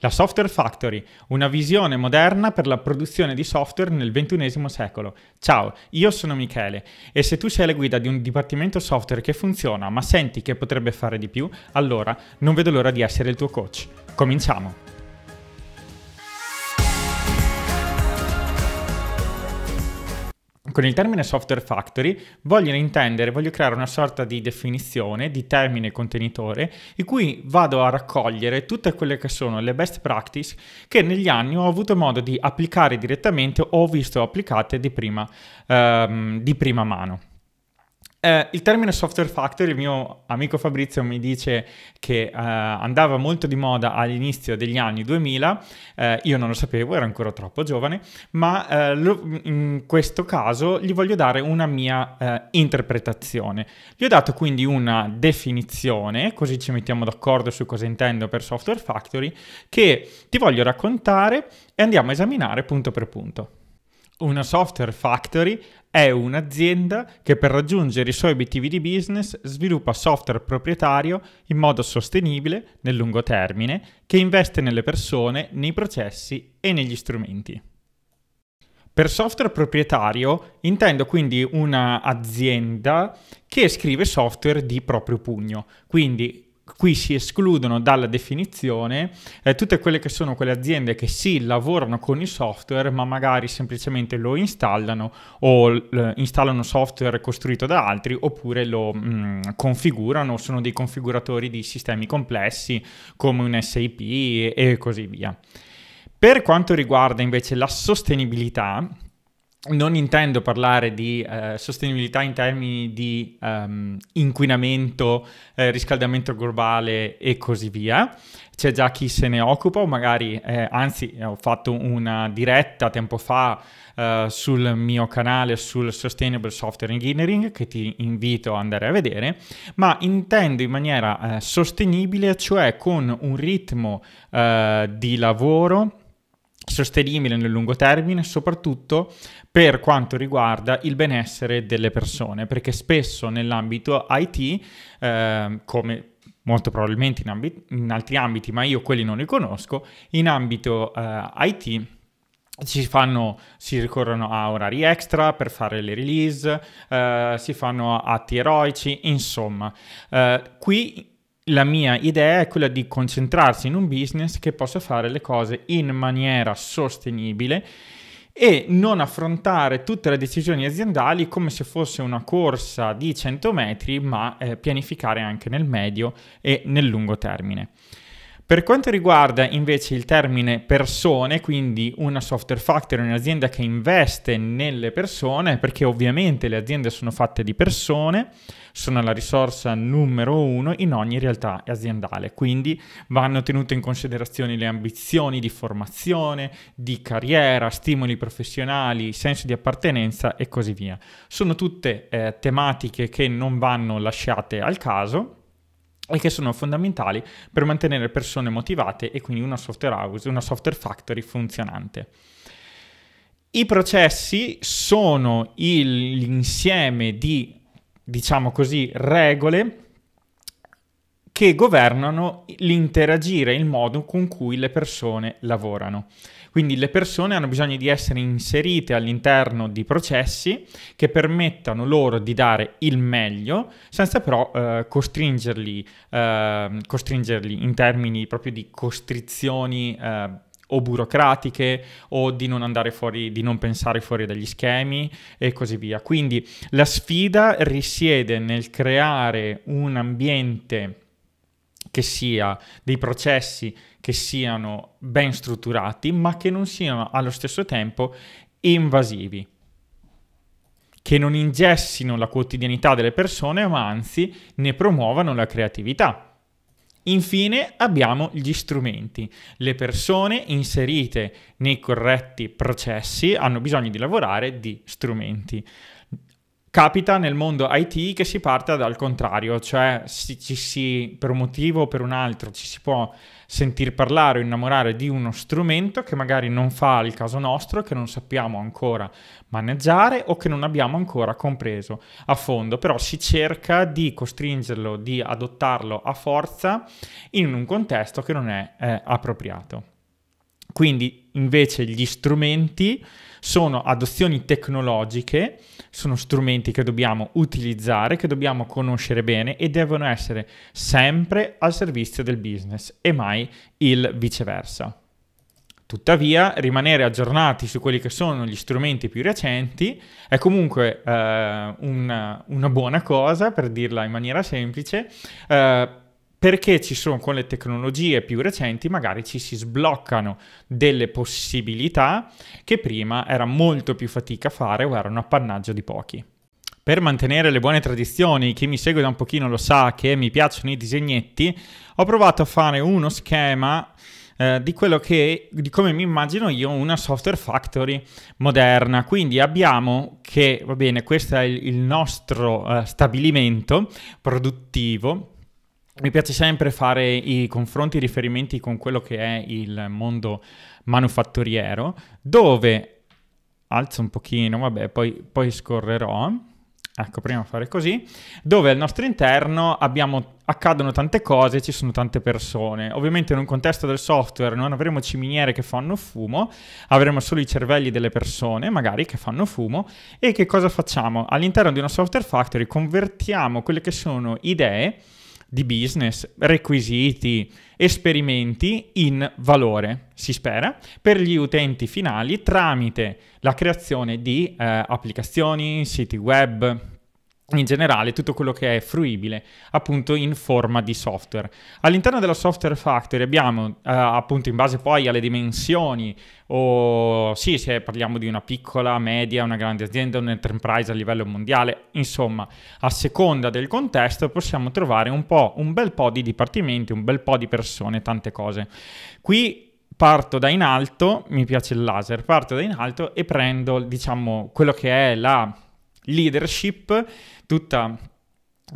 La Software Factory, una visione moderna per la produzione di software nel XXI secolo. Ciao, io sono Michele e se tu sei la guida di un dipartimento software che funziona ma senti che potrebbe fare di più, allora non vedo l'ora di essere il tuo coach. Cominciamo! Con il termine software factory voglio intendere, voglio creare una sorta di definizione di termine contenitore in cui vado a raccogliere tutte quelle che sono le best practice che negli anni ho avuto modo di applicare direttamente o ho visto applicate di prima, ehm, di prima mano. Eh, il termine software factory, il mio amico Fabrizio mi dice che eh, andava molto di moda all'inizio degli anni 2000, eh, io non lo sapevo, ero ancora troppo giovane, ma eh, lo, in questo caso gli voglio dare una mia eh, interpretazione. Gli ho dato quindi una definizione, così ci mettiamo d'accordo su cosa intendo per software factory, che ti voglio raccontare e andiamo a esaminare punto per punto. Una software factory è un'azienda che per raggiungere i suoi obiettivi di business sviluppa software proprietario in modo sostenibile nel lungo termine che investe nelle persone, nei processi e negli strumenti. Per software proprietario intendo quindi un'azienda che scrive software di proprio pugno, quindi Qui si escludono dalla definizione eh, tutte quelle che sono quelle aziende che sì lavorano con il software, ma magari semplicemente lo installano o l- eh, installano software costruito da altri oppure lo mh, mm, configurano, sono dei configuratori di sistemi complessi come un SAP e così via. Per quanto riguarda invece la sostenibilità, non intendo parlare di eh, sostenibilità in termini di um, inquinamento, eh, riscaldamento globale e così via. C'è già chi se ne occupa, o magari, eh, anzi, ho fatto una diretta tempo fa eh, sul mio canale sul Sustainable Software Engineering, che ti invito ad andare a vedere, ma intendo in maniera eh, sostenibile, cioè con un ritmo eh, di lavoro sostenibile nel lungo termine, soprattutto per quanto riguarda il benessere delle persone, perché spesso nell'ambito IT, eh, come molto probabilmente in, ambi- in, altri ambiti, ma io quelli non li conosco, in ambito eh, IT si, fanno, si ricorrono a orari extra per fare le release, eh, si fanno atti eroici, insomma. Eh, qui la mia idea è quella di concentrarsi in un business che possa fare le cose in maniera sostenibile e non affrontare tutte le decisioni aziendali come se fosse una corsa di 100 metri, ma eh, pianificare anche nel medio e nel lungo termine. Per quanto riguarda invece il termine persone, quindi una software factory, un'azienda che investe nelle persone, perché ovviamente le aziende sono fatte di persone, sono la risorsa numero uno in ogni realtà aziendale, quindi vanno tenute in considerazione le ambizioni di formazione, di carriera, stimoli professionali, senso di appartenenza e così via. Sono tutte eh, tematiche che non vanno lasciate al caso e che sono fondamentali per mantenere persone motivate e quindi una software house, una software factory funzionante. I processi sono il, l'insieme di, diciamo così, regole che governano l'interagire, il modo con cui le persone lavorano. Quindi le persone hanno bisogno di essere inserite all'interno di processi che permettano loro di dare il meglio, senza però eh, costringerli, eh, costringerli, in termini proprio di costrizioni. Eh, o burocratiche o di non andare fuori, di non pensare fuori dagli schemi e così via. Quindi la sfida risiede nel creare un ambiente che sia dei processi che siano ben strutturati, ma che non siano allo stesso tempo invasivi, che non ingessino la quotidianità delle persone, ma anzi ne promuovano la creatività. Infine abbiamo gli strumenti. Le persone inserite nei corretti processi hanno bisogno di lavorare di strumenti capita nel mondo IT che si parte dal contrario, cioè si, ci si, per un motivo o per un altro ci si può sentir parlare o innamorare di uno strumento che magari non fa il caso nostro, che non sappiamo ancora maneggiare o che non abbiamo ancora compreso a fondo, però si cerca di costringerlo, di adottarlo a forza in un contesto che non è eh, appropriato. Quindi invece gli strumenti sono adozioni tecnologiche, sono strumenti che dobbiamo utilizzare, che dobbiamo conoscere bene e devono essere sempre al servizio del business e mai il viceversa. Tuttavia, rimanere aggiornati su quelli che sono gli strumenti più recenti è comunque eh, una, una, buona cosa, per dirla in maniera semplice, eh, perché ci sono con le tecnologie più recenti magari ci si sbloccano delle possibilità che prima era molto più fatica a fare o erano appannaggio di pochi. Per mantenere le buone tradizioni, chi mi segue da un pochino lo sa che mi piacciono i disegnetti, ho provato a fare uno schema eh, di quello che, di come mi immagino io, una software factory moderna. Quindi abbiamo che, va bene, questo è il, nostro eh, stabilimento produttivo, mi piace sempre fare i confronti, i riferimenti con quello che è il mondo manufatturiero, dove alzo un pochino, vabbè, poi, poi scorrerò. Ecco, prima fare così, dove al nostro interno abbiamo, accadono tante cose, ci sono tante persone. Ovviamente in un contesto del software non avremo ciminiere che fanno fumo, avremo solo i cervelli delle persone, magari, che fanno fumo. E che cosa facciamo? All'interno di una software factory convertiamo quelle che sono idee di business, requisiti, esperimenti in valore, si spera, per gli utenti finali tramite la creazione di eh, applicazioni, siti web, in generale tutto quello che è fruibile appunto in forma di software. All'interno della Software Factory abbiamo eh, appunto in base poi alle dimensioni o sì, se parliamo di una piccola, media, una grande azienda, un enterprise a livello mondiale, insomma, a seconda del contesto possiamo trovare un po', un bel po' di dipartimenti, un bel po' di persone, tante cose. Qui parto da in alto, mi piace il laser, parto da in alto e prendo, diciamo, quello che è la leadership, tutta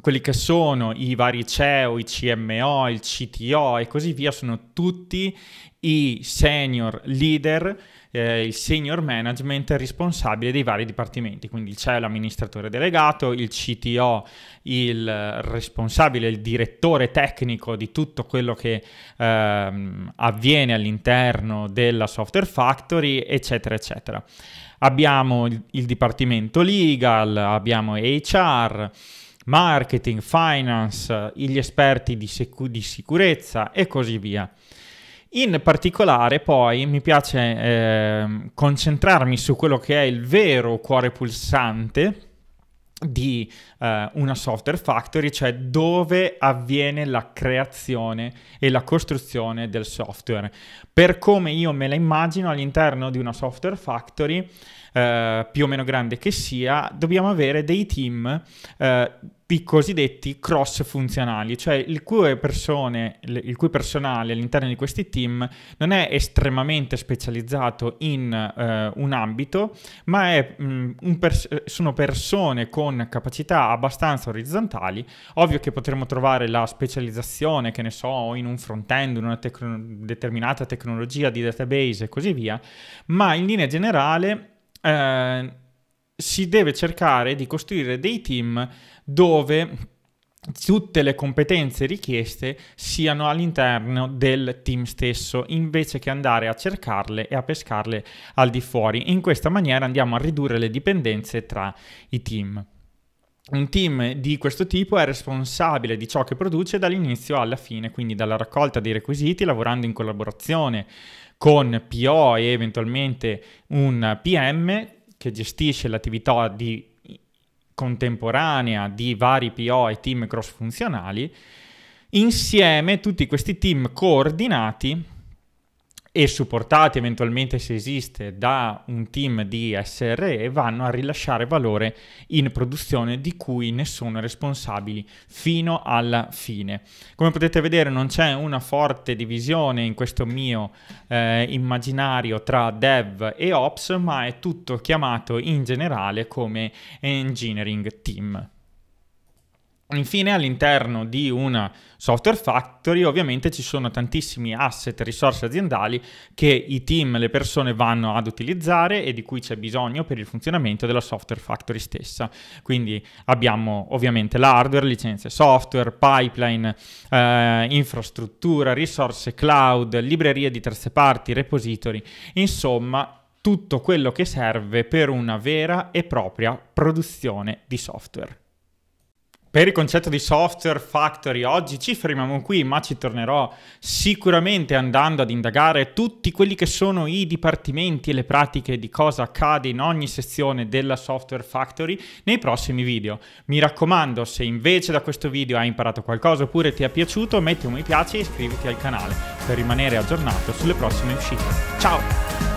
quelli che sono i vari CEO, i CMO, il CTO e così via, sono tutti i senior leader eh, il senior management responsabile dei vari dipartimenti, quindi il CEO l'amministratore delegato, il CTO il responsabile, il direttore tecnico di tutto quello che ehm, avviene all'interno della software factory, eccetera, eccetera. Abbiamo il, dipartimento legal, abbiamo HR, marketing, finance, gli esperti di, secu- di sicurezza e così via. In particolare poi mi piace eh, concentrarmi su quello che è il vero cuore pulsante di eh, una software factory, cioè dove avviene la creazione e la costruzione del software. Per come io me la immagino all'interno di una software factory, eh, più o meno grande che sia, dobbiamo avere dei team eh, cosiddetti cross funzionali, cioè il cui, persone, il cui, personale all'interno di questi team non è estremamente specializzato in eh, un ambito, ma è, mh, mm, un pers- sono persone con capacità abbastanza orizzontali. Ovvio che potremmo trovare la specializzazione, che ne so, in un front-end, in una tecno- determinata tecnologia di database e così via, ma in linea generale... Eh, si deve cercare di costruire dei team dove tutte le competenze richieste siano all'interno del team stesso invece che andare a cercarle e a pescarle al di fuori. In questa maniera andiamo a ridurre le dipendenze tra i team. Un team di questo tipo è responsabile di ciò che produce dall'inizio alla fine, quindi dalla raccolta dei requisiti, lavorando in collaborazione con PO e eventualmente un PM, che gestisce l'attività di contemporanea di vari PO e team cross funzionali, insieme tutti questi team coordinati e supportati eventualmente se esiste da un team di SRE vanno a rilasciare valore in produzione di cui ne sono responsabili fino alla fine. Come potete vedere non c'è una forte divisione in questo mio eh, immaginario tra dev e ops ma è tutto chiamato in generale come engineering team. Infine all'interno di una software factory ovviamente ci sono tantissimi asset, risorse aziendali che i team, le persone vanno ad utilizzare e di cui c'è bisogno per il funzionamento della software factory stessa. Quindi abbiamo ovviamente l'hardware, licenze software, pipeline, eh, infrastruttura, risorse cloud, librerie di terze parti, repository, insomma tutto quello che serve per una vera e propria produzione di software. Per il concetto di software factory oggi ci fermiamo qui, ma ci tornerò sicuramente andando ad indagare tutti quelli che sono i dipartimenti e le pratiche di cosa accade in ogni sezione della software factory nei prossimi video. Mi raccomando, se invece da questo video hai imparato qualcosa oppure ti è piaciuto, metti un mi piace e iscriviti al canale per rimanere aggiornato sulle prossime uscite. Ciao!